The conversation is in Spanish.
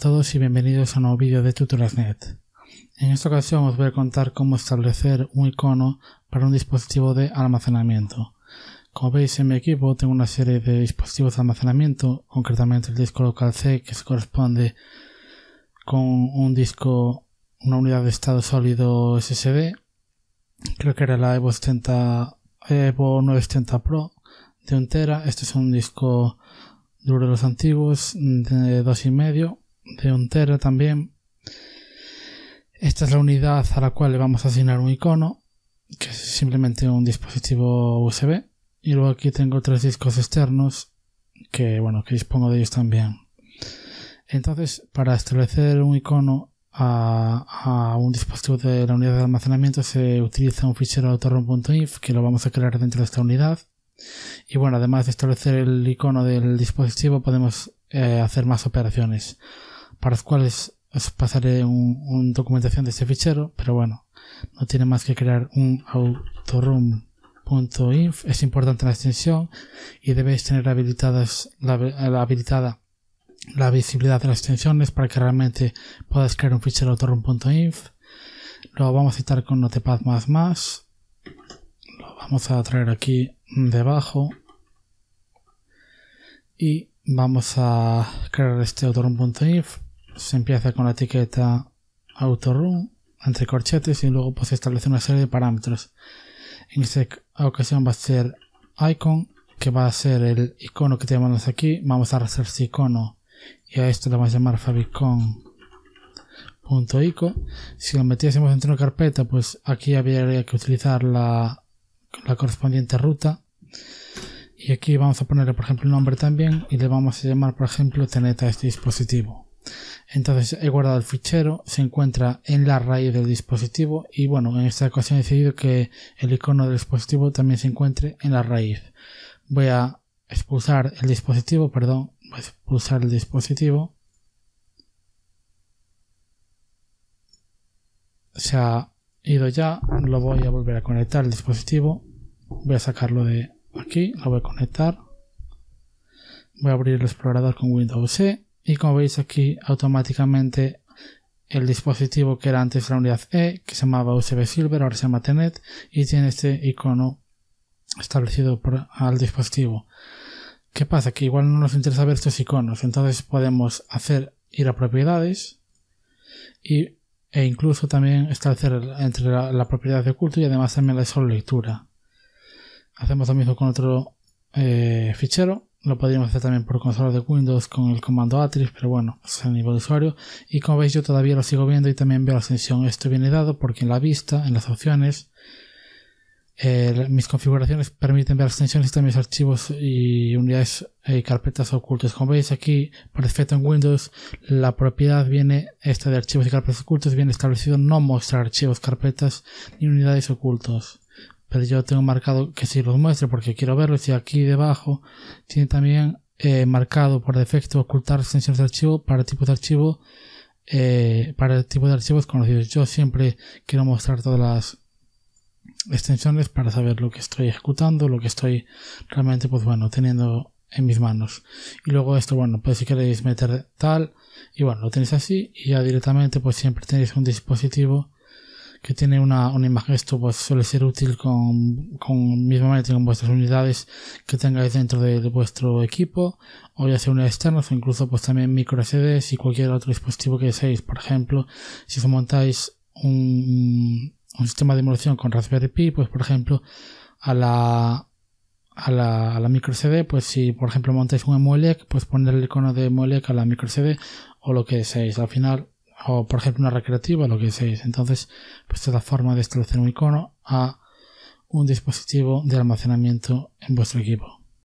todos y bienvenidos a un nuevo vídeo de TutorialsNet. En esta ocasión os voy a contar cómo establecer un icono para un dispositivo de almacenamiento. Como veis en mi equipo tengo una serie de dispositivos de almacenamiento, concretamente el disco local C que se corresponde con un disco, una unidad de estado sólido SSD, creo que era la Evo, 70, 970 Pro de un tera, este es un disco duro de los antiguos de 2,5 de un tera también. Esta es la unidad a la cual le vamos a asignar un icono, que es simplemente un dispositivo USB. Y luego aquí tengo tres discos externos, que bueno, que dispongo de ellos también. Entonces, para establecer un icono a, un dispositivo de la unidad de almacenamiento se utiliza un fichero autorun.inf que lo vamos a crear dentro de esta unidad. Y bueno, además de establecer el icono del dispositivo podemos eh, hacer más operaciones para los cuales os pasaré una un documentación de este fichero, pero bueno, no tiene más que crear un autorum.inf. es importante la extensión y debéis tener habilitada la visibilidad de las extensiones para que realmente puedas crear un fichero autorun.inf Lo vamos a citar con Notepad Lo vamos a traer aquí debajo y vamos a crear este autorum.inf se empieza con la etiqueta autorun entre corchetes y luego pues se establece una serie de parámetros. En esta ocasión va a ser icon, que va a ser el icono que tenemos aquí. Vamos a hacer este icono y a esto le vamos a llamar favicon.ico. Si lo metiésemos dentro de una carpeta, pues aquí habría que utilizar la, la correspondiente ruta. Y aquí vamos a ponerle, por ejemplo, el nombre también y le vamos a llamar, por ejemplo, teneta a este dispositivo. Entonces he guardado el fichero, se encuentra en la raíz del dispositivo y bueno, en esta ocasión he decidido que el icono del dispositivo también se encuentre en la raíz. Voy a expulsar el dispositivo, perdón, voy a expulsar el dispositivo. Se ha ido ya, lo voy a volver a conectar el dispositivo. Voy a sacarlo de aquí, lo voy a conectar. Voy a abrir el explorador con Windows C y como veis aquí automáticamente el dispositivo que era antes la unidad E que se llamaba USB Silver ahora se llama TENET, e y tiene este icono establecido por, al dispositivo ¿qué pasa? que igual no nos interesa ver estos iconos entonces podemos hacer ir a propiedades e incluso también establecer entre la, propiedad de oculto y además también la de solo lectura hacemos lo mismo con otro eh, fichero lo podríamos hacer también por consola de Windows con el comando Atrix, pero bueno, es el nivel de usuario. Y como veis, yo todavía lo sigo viendo y también veo la extensión. Esto viene dado porque en la vista, en las opciones, eh, mis configuraciones permiten ver extensiones mis archivos y unidades y eh, carpetas ocultas. Como veis aquí, por defecto en Windows, la propiedad viene, esta de archivos y carpetas ocultos, viene establecido no mostrar archivos, carpetas ni unidades ocultos pero yo tengo marcado que si los muestre porque quiero verlo y si aquí debajo tiene también eh, marcado por defecto ocultar extensiones de archivo para tipos de archivo eh, para tipos de archivos conocidos yo siempre quiero mostrar todas las extensiones para saber lo que estoy ejecutando lo que estoy realmente pues bueno teniendo en mis manos y luego esto bueno pues si queréis meter tal y bueno lo tenéis así y ya directamente pues siempre tenéis un dispositivo que tiene una, imagen. Esto pues suele ser útil con, con con vuestras unidades que tengáis dentro de, vuestro equipo, o ya sea unidades externas, o incluso pues también micro SDs y cualquier otro dispositivo que deseéis. Por ejemplo, si os montáis un, sistema de emulación con Raspberry Pi, pues por ejemplo, a la, a la, a la micro CD, pues si por ejemplo montáis un Emulec, pues poner el icono de Emulec a la micro CD o lo que deseáis Al final o por ejemplo una recreativa, lo que sea Entonces, pues es la forma de establecer un icono a un dispositivo de almacenamiento en vuestro equipo.